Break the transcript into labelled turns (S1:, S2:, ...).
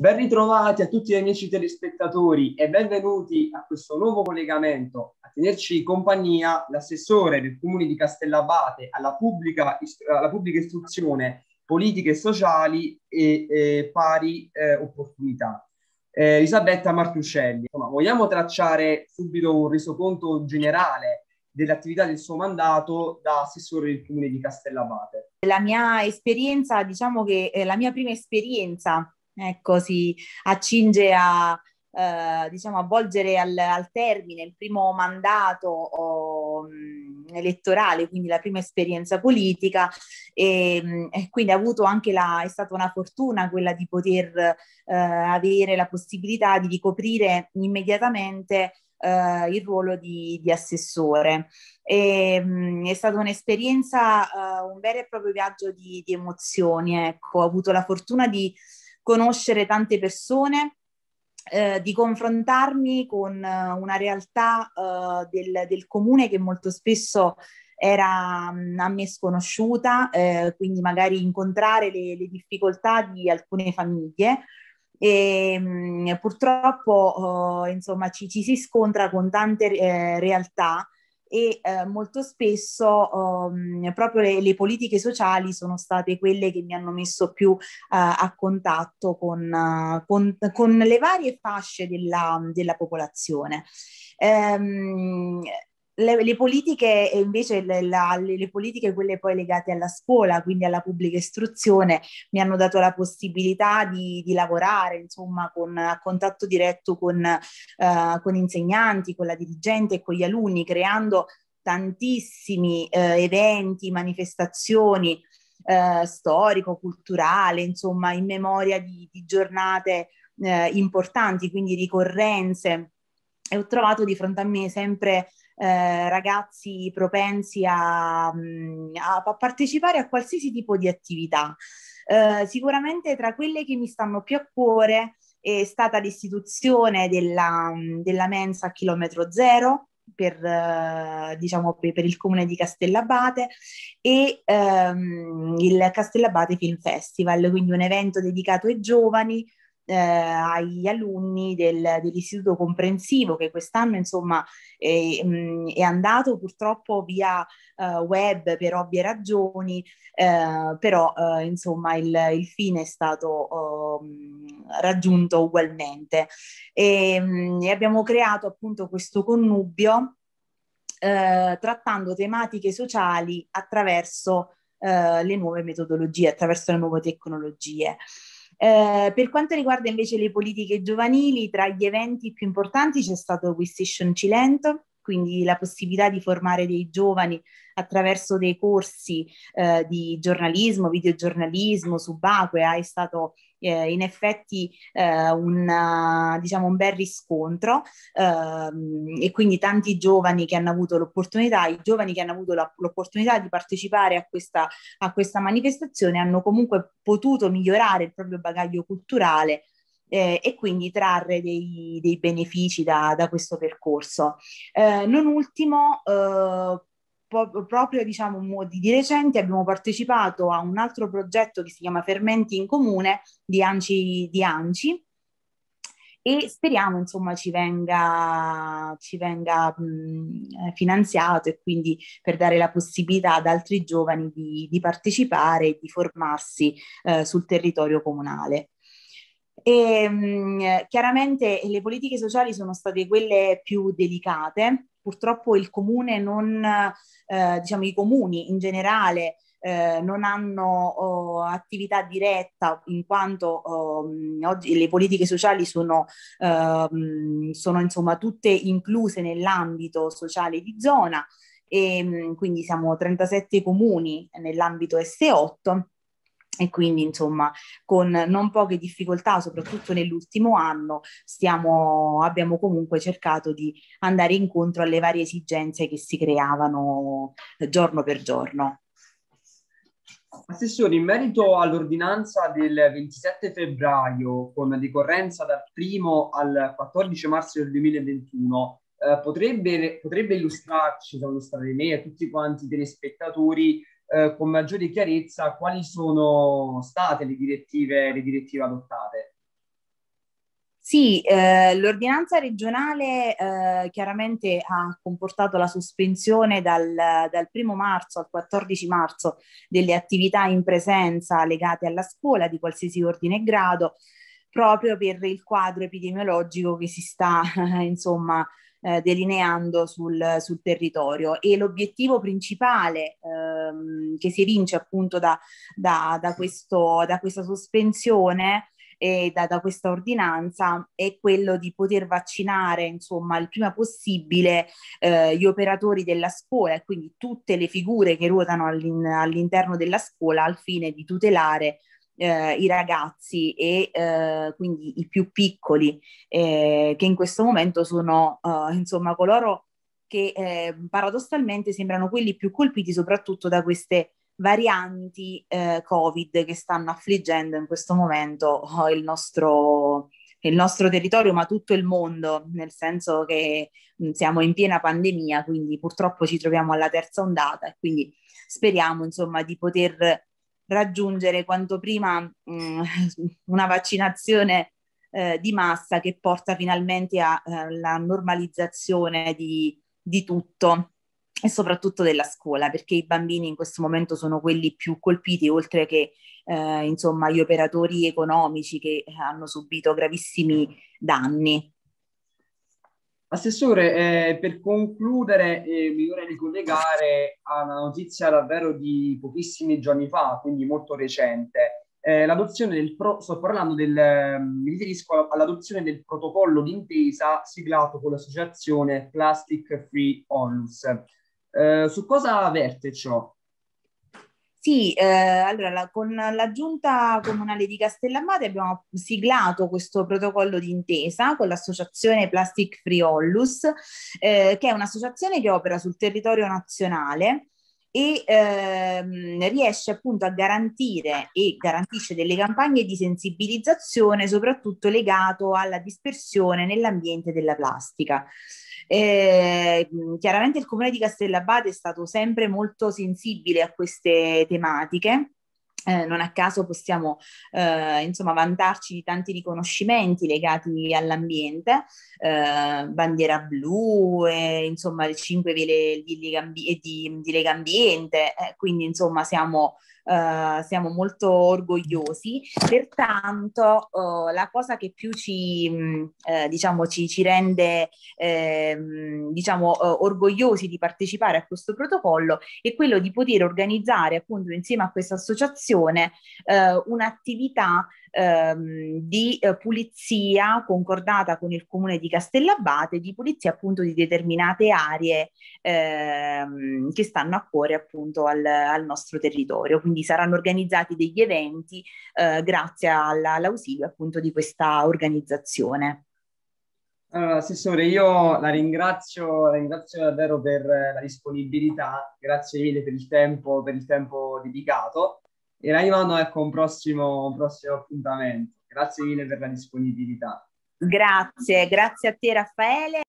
S1: Ben ritrovati a tutti gli amici telespettatori e benvenuti a questo nuovo collegamento. A tenerci compagnia l'assessore del comune di Castellabate alla pubblica, alla pubblica istruzione, politiche sociali e, e pari eh, opportunità. Eh, Elisabetta Martuscelli. Insomma, vogliamo tracciare subito un resoconto generale dell'attività del suo mandato da assessore del comune di Castellabate.
S2: La mia esperienza, diciamo che eh, la mia prima esperienza ecco, si accinge a, eh, diciamo, avvolgere al, al, termine il primo mandato o, mh, mm, elettorale, quindi la prima esperienza politica e, mh, mm, e quindi ha avuto anche la, è stata una fortuna quella di poter eh, avere la possibilità di ricoprire immediatamente eh, il ruolo di, di assessore. E, mh, mm, è stata un'esperienza, eh, un vero e proprio viaggio di, di emozioni, ecco, ho avuto la fortuna di conoscere tante persone, eh, di confrontarmi con eh, una realtà eh, del, del, comune che molto spesso era mm, a me sconosciuta, eh, quindi magari incontrare le, le, difficoltà di alcune famiglie. E, mh, mm, purtroppo oh, insomma ci, ci, si scontra con tante eh, realtà e eh, molto spesso um, proprio le, le, politiche sociali sono state quelle che mi hanno messo più uh, a contatto con, uh, con, con, le varie fasce della, della popolazione. Um, le, le, politiche invece le, la, le, le, politiche quelle poi legate alla scuola, quindi alla pubblica istruzione, mi hanno dato la possibilità di, di lavorare insomma con a contatto diretto con, uh, con insegnanti, con la dirigente e con gli alunni, creando tantissimi uh, eventi, manifestazioni uh, eh, storico-culturale, insomma in memoria di, di giornate importanti, quindi ricorrenze. E ho trovato di fronte a me sempre eh, ragazzi propensi mm, a, a, partecipare a qualsiasi tipo di attività. Eh, sicuramente tra quelle che mi stanno più a cuore è stata l'istituzione della, mm, della mensa a chilometro zero, per, eh, diciamo, per, il comune di Castellabate e ehm, il Castellabate Film Festival, quindi un evento dedicato ai giovani eh, agli alunni del, dell'istituto comprensivo che quest'anno insomma è, mh, mm, è andato purtroppo via uh, web per ovvie ragioni, eh, però eh, insomma il, il, fine è stato um, raggiunto ugualmente. E, mh, mm, e abbiamo creato appunto questo connubio eh, trattando tematiche sociali attraverso eh, le nuove metodologie, attraverso le nuove tecnologie. Eh, per quanto riguarda invece le politiche giovanili, tra gli eventi più importanti c'è stato Quisition Cilento, quindi la possibilità di formare dei giovani attraverso dei corsi eh, di giornalismo, videogiornalismo, subacquea è stato eh, in effetti eh, un, diciamo un bel riscontro ehm, e quindi tanti giovani che hanno avuto l'opportunità, i giovani che hanno avuto la, l'opportunità di partecipare a questa, a questa manifestazione hanno comunque potuto migliorare il proprio bagaglio culturale eh, e quindi trarre dei, dei benefici da, da, questo percorso. Eh, non ultimo, eh, po- proprio diciamo, di recente abbiamo partecipato a un altro progetto che si chiama Fermenti in Comune di Anci, di Anci e speriamo insomma ci venga, ci venga mh, finanziato e quindi per dare la possibilità ad altri giovani di, di partecipare e di formarsi eh, sul territorio comunale. E, ehm, chiaramente eh, le politiche sociali sono state quelle più delicate, purtroppo il comune non, eh, diciamo i comuni in generale eh, non hanno oh, attività diretta in quanto oh, mm, oggi le politiche sociali sono, eh, sono insomma tutte incluse nell'ambito sociale di zona e ehm, quindi siamo 37 comuni nell'ambito S8 e quindi insomma con non poche difficoltà, soprattutto nell'ultimo anno, stiamo, abbiamo comunque cercato di andare incontro alle varie esigenze che si creavano eh, giorno per giorno.
S1: Assessore, in merito all'ordinanza del 27 febbraio con ricorrenza dal 1 al 14 marzo del 2021, eh, potrebbe, potrebbe illustrarci, illustrare me e tutti quanti i telespettatori, eh, con maggiore chiarezza quali sono state le direttive, le direttive adottate.
S2: Sì, eh, l'ordinanza regionale eh, chiaramente ha comportato la sospensione dal, dal 1 marzo al 14 marzo delle attività in presenza legate alla scuola di qualsiasi ordine e grado, proprio per il quadro epidemiologico che si sta eh, insomma eh, delineando sul, sul, territorio e l'obiettivo principale ehm, che si evince appunto da, da, da, questo, da questa sospensione e da, da, questa ordinanza è quello di poter vaccinare insomma il prima possibile eh, gli operatori della scuola e quindi tutte le figure che ruotano all'in, all'interno della scuola al fine di tutelare eh, i ragazzi e eh, quindi i più piccoli eh, che in questo momento sono eh, insomma coloro che eh, paradossalmente sembrano quelli più colpiti soprattutto da queste varianti eh, covid che stanno affliggendo in questo momento il nostro, il nostro territorio, ma tutto il mondo, nel senso che siamo in piena pandemia, quindi purtroppo ci troviamo alla terza ondata e quindi speriamo insomma di poter raggiungere quanto prima mh, mm, una vaccinazione eh, di massa che porta finalmente alla eh, normalizzazione di, di tutto e soprattutto della scuola, perché i bambini in questo momento sono quelli più colpiti, oltre che eh, insomma, gli operatori economici che hanno subito gravissimi danni. Assessore, eh, per concludere
S1: eh, mi vorrei ricollegare a una notizia davvero di pochissimi giorni fa, quindi molto recente. Eh, l'adozione del pro- sto parlando del, mm, mi riferisco all'adozione del protocollo d'intesa siglato con l'associazione Plastic Free ONUS. Eh, su cosa verte ciò?
S2: Sì, eh, allora la, con la giunta comunale di Castellammate abbiamo siglato questo protocollo di intesa con l'associazione Plastic Free Ollus, eh, che è un'associazione che opera sul territorio nazionale e ehm, riesce appunto a garantire e garantisce delle campagne di sensibilizzazione soprattutto legato alla dispersione nell'ambiente della plastica. Eh, chiaramente il comune di Castellabate è stato sempre molto sensibile a queste tematiche. Eh, non a caso possiamo eh, insomma vantarci di tanti riconoscimenti legati all'ambiente, eh, bandiera blu, e, insomma le cinque vele di Lega, di, di Lega Ambiente, eh, quindi insomma siamo eh, siamo molto orgogliosi, pertanto eh, la cosa che più ci, mh, mm, eh, diciamo, ci, ci rende ehm, diciamo, eh, orgogliosi di partecipare a questo protocollo è quello di poter organizzare appunto insieme a questa associazione eh, un'attività ehm, di pulizia concordata con il comune di Castellabate, di pulizia appunto di determinate aree ehm, che stanno a cuore appunto al, al nostro territorio. Quindi quindi saranno organizzati degli eventi eh, grazie alla, all'ausilio appunto di questa organizzazione. Allora, Assessore,
S1: io la ringrazio, la ringrazio davvero per la disponibilità, grazie mille per il tempo, per il tempo dedicato e arrivando ecco, un prossimo, un prossimo appuntamento. Grazie mille per la disponibilità.
S2: Grazie, grazie a te Raffaele.